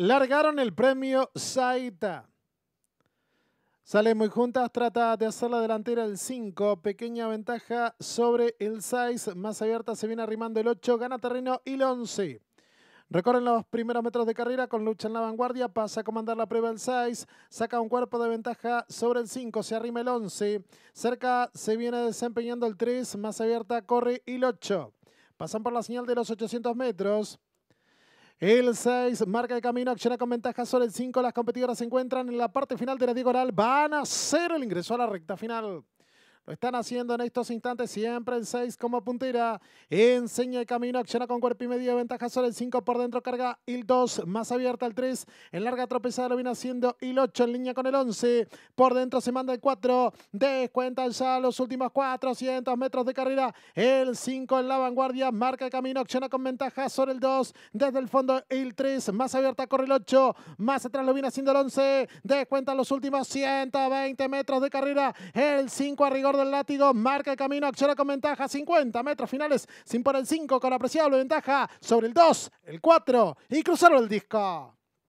Largaron el premio Saita. Sale muy juntas, trata de hacer la delantera el 5, pequeña ventaja sobre el 6, más abierta se viene arrimando el 8, gana terreno y el 11. Recorren los primeros metros de carrera con lucha en la vanguardia, pasa a comandar la prueba el 6, saca un cuerpo de ventaja sobre el 5, se arrima el 11, cerca se viene desempeñando el 3, más abierta corre el 8. Pasan por la señal de los 800 metros. El 6 marca el camino, acciona con ventaja sobre el 5. Las competidoras se encuentran en la parte final de la diagonal. Van a hacer el ingreso a la recta final están haciendo en estos instantes, siempre el 6 como puntera. Enseña el camino, acciona con cuerpo y medio, ventaja sobre el 5 por dentro, carga el 2, más abierta el 3. En larga tropezada lo viene haciendo el 8 en línea con el 11. Por dentro se manda el 4, descuentan ya los últimos 400 metros de carrera. El 5 en la vanguardia, marca el camino, acciona con ventaja sobre el 2. Desde el fondo el 3, más abierta corre el 8, más atrás lo viene haciendo el 11. Descuentan los últimos 120 metros de carrera. El 5 a rigor del látigo, marca el camino, acciona con ventaja, 50 metros finales, sin por el 5 con apreciable ventaja sobre el 2, el 4 y cruzaron el disco.